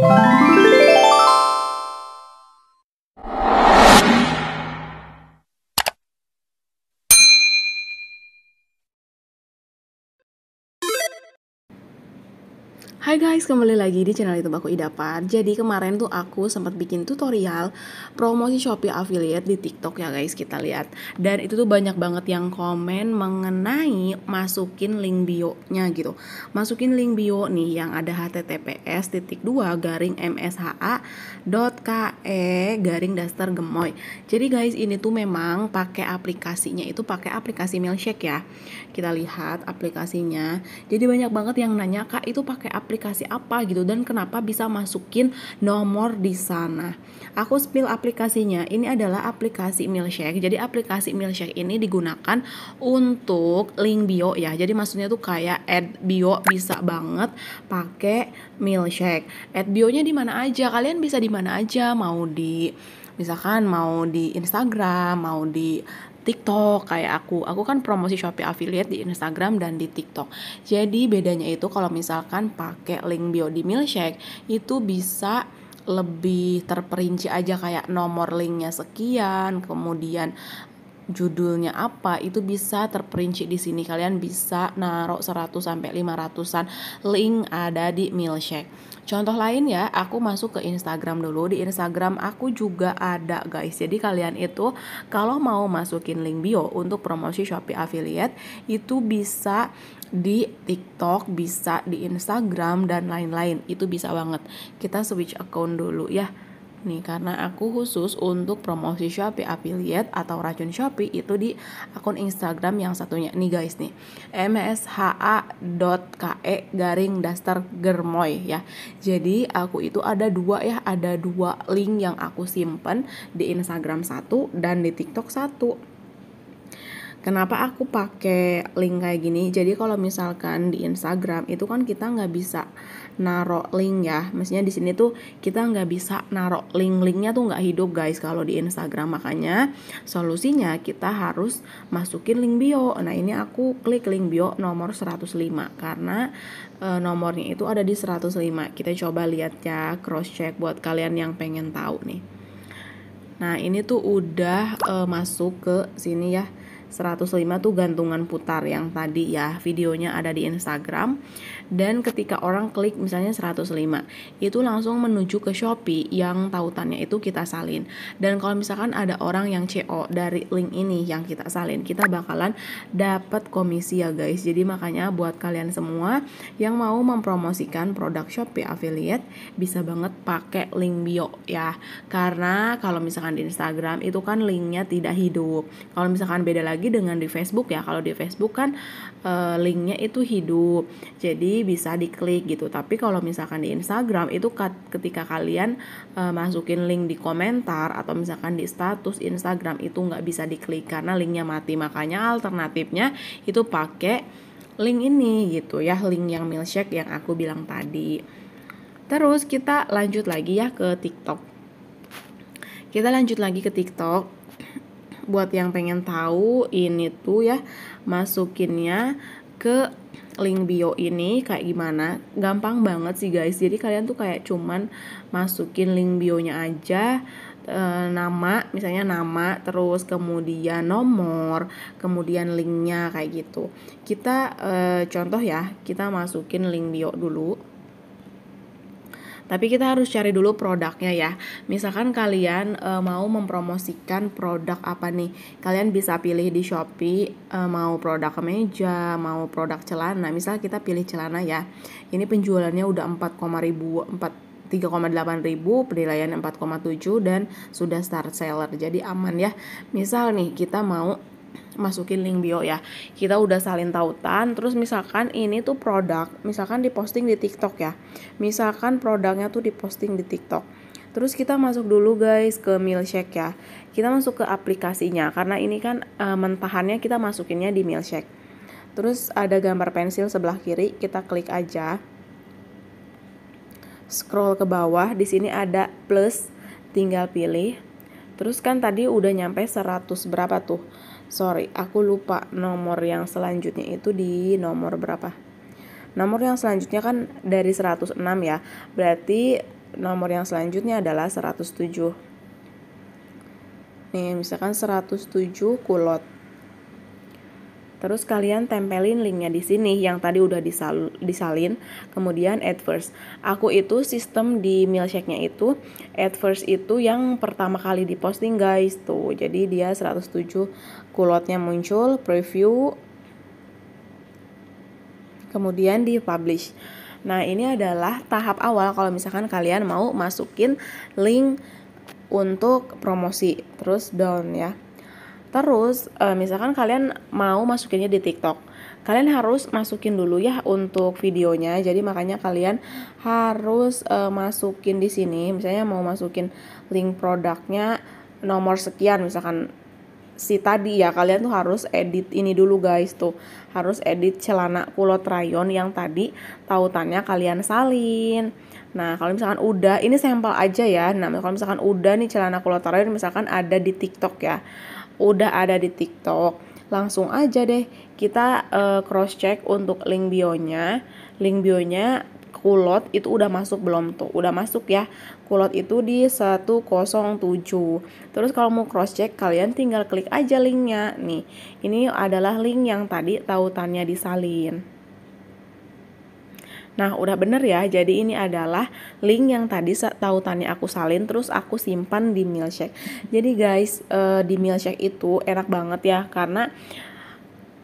Bye. Hai guys, kembali lagi di channel YouTube aku Idapar. Jadi kemarin tuh aku sempat bikin tutorial promosi Shopee affiliate di TikTok ya guys, kita lihat. Dan itu tuh banyak banget yang komen mengenai masukin link bio-nya gitu. Masukin link bio nih yang ada https titik dua garing msha.ke garing daster gemoy. Jadi guys, ini tuh memang pakai aplikasinya itu pakai aplikasi Milkshake ya. Kita lihat aplikasinya. Jadi banyak banget yang nanya, "Kak, itu pakai aplikasi apa gitu dan kenapa bisa masukin nomor di sana. Aku spill aplikasinya. Ini adalah aplikasi Milkshake. Jadi aplikasi Milkshake ini digunakan untuk link bio ya. Jadi maksudnya tuh kayak ad bio bisa banget pakai Milkshake. Ad bio-nya di mana aja? Kalian bisa di mana aja? Mau di misalkan mau di Instagram, mau di TikTok kayak aku. Aku kan promosi Shopee affiliate di Instagram dan di TikTok. Jadi bedanya itu kalau misalkan pakai link bio di Milkshake itu bisa lebih terperinci aja kayak nomor linknya sekian kemudian judulnya apa itu bisa terperinci di sini kalian bisa naruh 100 sampai 500-an link ada di milkshake contoh lain ya aku masuk ke Instagram dulu di Instagram aku juga ada guys jadi kalian itu kalau mau masukin link bio untuk promosi Shopee affiliate itu bisa di TikTok, bisa di Instagram dan lain-lain. Itu bisa banget. Kita switch account dulu ya. Nih, karena aku khusus untuk promosi Shopee affiliate atau racun Shopee itu di akun Instagram yang satunya. Nih guys nih, msha.ke garing daster germoy ya. Jadi aku itu ada dua ya, ada dua link yang aku simpen di Instagram satu dan di TikTok satu Kenapa aku pakai link kayak gini? Jadi kalau misalkan di Instagram itu kan kita nggak bisa narok link ya. Maksudnya di sini tuh kita nggak bisa narok link. Linknya tuh nggak hidup guys kalau di Instagram. Makanya solusinya kita harus masukin link bio. Nah ini aku klik link bio nomor 105 karena e, nomornya itu ada di 105. Kita coba lihat ya cross check buat kalian yang pengen tahu nih. Nah ini tuh udah e, masuk ke sini ya 105 tuh gantungan putar yang tadi ya videonya ada di Instagram dan ketika orang klik misalnya 105 itu langsung menuju ke Shopee yang tautannya itu kita salin dan kalau misalkan ada orang yang CO dari link ini yang kita salin kita bakalan dapat komisi ya guys jadi makanya buat kalian semua yang mau mempromosikan produk Shopee affiliate bisa banget pakai link bio ya karena kalau misalkan di Instagram itu kan linknya tidak hidup kalau misalkan beda lagi lagi dengan di Facebook ya kalau di Facebook kan e, linknya itu hidup jadi bisa diklik gitu tapi kalau misalkan di Instagram itu ketika kalian e, masukin link di komentar atau misalkan di status Instagram itu nggak bisa diklik karena linknya mati makanya alternatifnya itu pakai link ini gitu ya link yang milkshake yang aku bilang tadi terus kita lanjut lagi ya ke TikTok kita lanjut lagi ke TikTok buat yang pengen tahu ini tuh ya masukinnya ke link bio ini kayak gimana gampang banget sih guys jadi kalian tuh kayak cuman masukin link bionya aja e, nama misalnya nama terus kemudian nomor kemudian linknya kayak gitu kita e, contoh ya kita masukin link bio dulu tapi kita harus cari dulu produknya ya. Misalkan kalian e, mau mempromosikan produk apa nih? Kalian bisa pilih di Shopee e, mau produk kemeja, mau produk celana. Misal kita pilih celana ya. Ini penjualannya udah koma ribu 4 3,8 ribu, penilaian 4,7 dan sudah start seller. Jadi aman ya. Misal nih kita mau masukin link bio ya kita udah salin tautan terus misalkan ini tuh produk misalkan diposting di TikTok ya misalkan produknya tuh diposting di TikTok terus kita masuk dulu guys ke milkshake ya kita masuk ke aplikasinya karena ini kan e, mentahannya kita masukinnya di milkshake terus ada gambar pensil sebelah kiri kita klik aja scroll ke bawah di sini ada plus tinggal pilih Terus kan tadi udah nyampe 100 berapa tuh? Sorry, aku lupa nomor yang selanjutnya itu di nomor berapa. Nomor yang selanjutnya kan dari 106 ya. Berarti nomor yang selanjutnya adalah 107. Nih, misalkan 107 kulot. Terus kalian tempelin linknya di sini yang tadi udah disal disalin. Kemudian add first. Aku itu sistem di milkshake-nya itu add first itu yang pertama kali diposting guys tuh. Jadi dia 107 kulotnya muncul, preview. Kemudian di publish. Nah, ini adalah tahap awal kalau misalkan kalian mau masukin link untuk promosi terus down ya. Terus uh, misalkan kalian mau masukinnya di TikTok, kalian harus masukin dulu ya untuk videonya. Jadi makanya kalian harus uh, masukin di sini, misalnya mau masukin link produknya nomor sekian misalkan si tadi ya kalian tuh harus edit ini dulu guys tuh harus edit celana kulot rayon yang tadi tautannya kalian salin nah kalau misalkan udah ini sampel aja ya nah kalau misalkan udah nih celana kulot rayon misalkan ada di tiktok ya udah ada di TikTok. Langsung aja deh kita uh, eh, cross check untuk link bionya. Link bionya kulot itu udah masuk belum tuh? Udah masuk ya. Kulot itu di 107. Terus kalau mau cross check kalian tinggal klik aja linknya nih. Ini adalah link yang tadi tautannya disalin. Nah, udah bener ya. Jadi ini adalah link yang tadi tautannya aku salin terus aku simpan di milkshake. Jadi guys, uh, di milkshake itu enak banget ya karena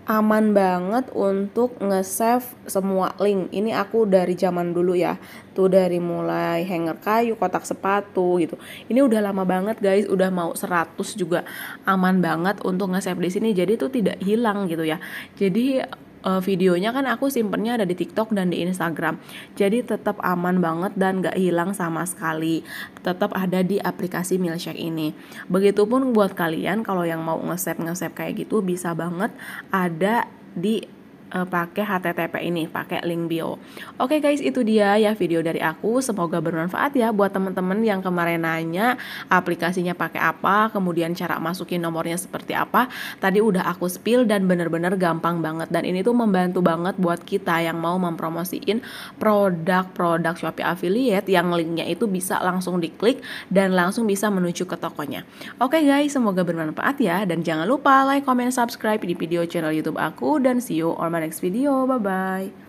aman banget untuk nge-save semua link. Ini aku dari zaman dulu ya. Tuh dari mulai hanger kayu, kotak sepatu gitu. Ini udah lama banget guys, udah mau 100 juga. Aman banget untuk nge-save di sini jadi tuh tidak hilang gitu ya. Jadi uh, videonya kan aku simpennya ada di TikTok dan di Instagram. Jadi tetap aman banget dan gak hilang sama sekali. Tetap ada di aplikasi Milkshake ini. Begitupun buat kalian kalau yang mau nge-save nge-save kayak gitu bisa banget ada di uh, pakai HTTP ini, pakai link bio. Oke guys, itu dia ya video dari aku. Semoga bermanfaat ya buat teman-teman yang kemarin nanya aplikasinya pakai apa, kemudian cara masukin nomornya seperti apa. Tadi udah aku spill dan bener-bener gampang banget dan ini tuh membantu banget buat kita yang mau mempromosiin produk-produk Shopee Affiliate yang linknya itu bisa langsung diklik dan langsung bisa menuju ke tokonya. Oke guys, semoga bermanfaat ya dan jangan lupa like, comment, subscribe di video channel YouTube aku dan see you on jumpa next video. Bye-bye.